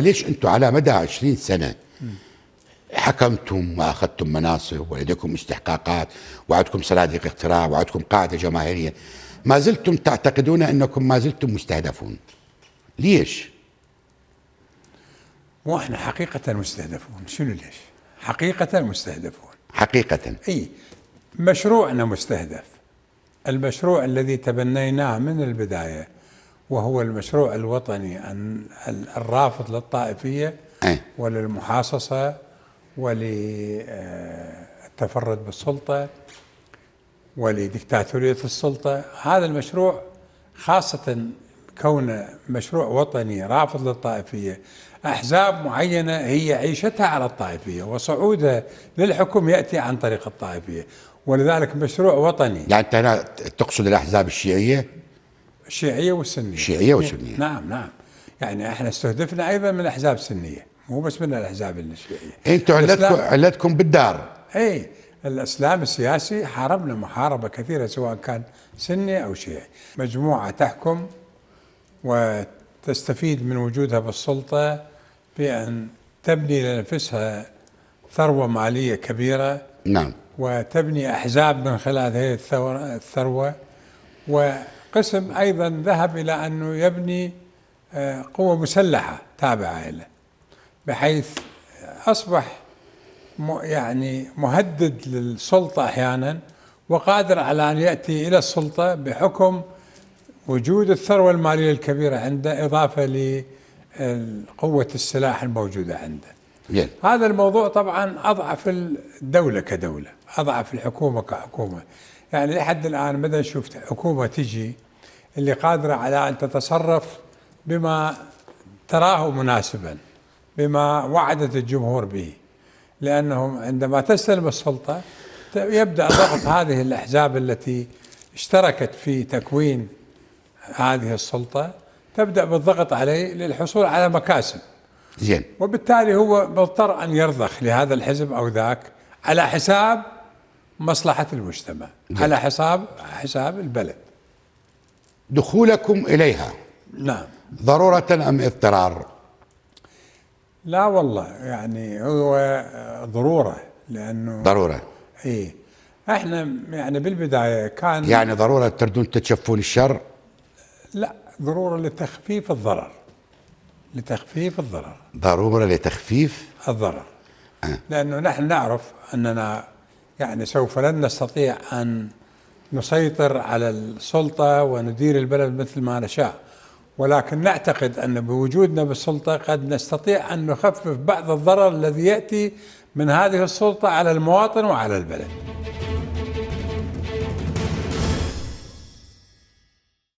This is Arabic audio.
ليش انتم على مدى 20 سنه حكمتم واخذتم مناصب ولديكم استحقاقات وعدكم صناديق اقتراع وعدكم قاعده جماهيريه ما زلتم تعتقدون انكم ما زلتم مستهدفون ليش؟ مو احنا حقيقه مستهدفون شنو ليش؟ حقيقه مستهدفون حقيقه اي مشروعنا مستهدف المشروع الذي تبنيناه من البدايه وهو المشروع الوطني الرافض للطائفية إيه. وللمحاصصة وللتفرد بالسلطة ولدكتاتورية السلطة هذا المشروع خاصة كونه مشروع وطني رافض للطائفية أحزاب معينة هي عيشتها على الطائفية وصعودها للحكم يأتي عن طريق الطائفية ولذلك مشروع وطني يعني أنت هنا تقصد الأحزاب الشيعية؟ الشيعية والسنية الشيعية والسنية نعم نعم يعني احنا استهدفنا ايضا من الاحزاب السنية مو بس من الاحزاب الشيعية انتم علتكم علتكم بالدار اي الاسلام السياسي حاربنا محاربة كثيرة سواء كان سني او شيعي مجموعة تحكم وتستفيد من وجودها بالسلطة بأن تبني لنفسها ثروة مالية كبيرة نعم وتبني أحزاب من خلال هذه الثروة, الثروة قسم أيضا ذهب إلى أنه يبني آه، قوة مسلحة تابعة له بحيث أصبح يعني مهدد للسلطة أحيانا وقادر على أن يأتي إلى السلطة بحكم وجود الثروة المالية الكبيرة عنده إضافة لقوة السلاح الموجودة عنده yeah. هذا الموضوع طبعا أضعف الدولة كدولة أضعف الحكومة كحكومة يعني لحد الآن ما نشوف حكومة تجي اللي قادرة على أن تتصرف بما تراه مناسبا بما وعدت الجمهور به لأنهم عندما تستلم السلطة يبدأ ضغط هذه الأحزاب التي اشتركت في تكوين هذه السلطة تبدأ بالضغط عليه للحصول على مكاسب زين وبالتالي هو مضطر أن يرضخ لهذا الحزب أو ذاك على حساب مصلحة المجتمع نعم. على حساب حساب البلد دخولكم إليها نعم ضرورة أم اضطرار لا والله يعني هو ضرورة لأنه ضرورة إيه احنا يعني بالبداية كان يعني ضرورة تردون تتشفون الشر لا ضرورة لتخفيف الضرر لتخفيف الضرر ضرورة لتخفيف الضرر أه. لأنه نحن نعرف أننا يعني سوف لن نستطيع أن نسيطر على السلطة وندير البلد مثل ما نشاء ولكن نعتقد أن بوجودنا بالسلطة قد نستطيع أن نخفف بعض الضرر الذي يأتي من هذه السلطة على المواطن وعلى البلد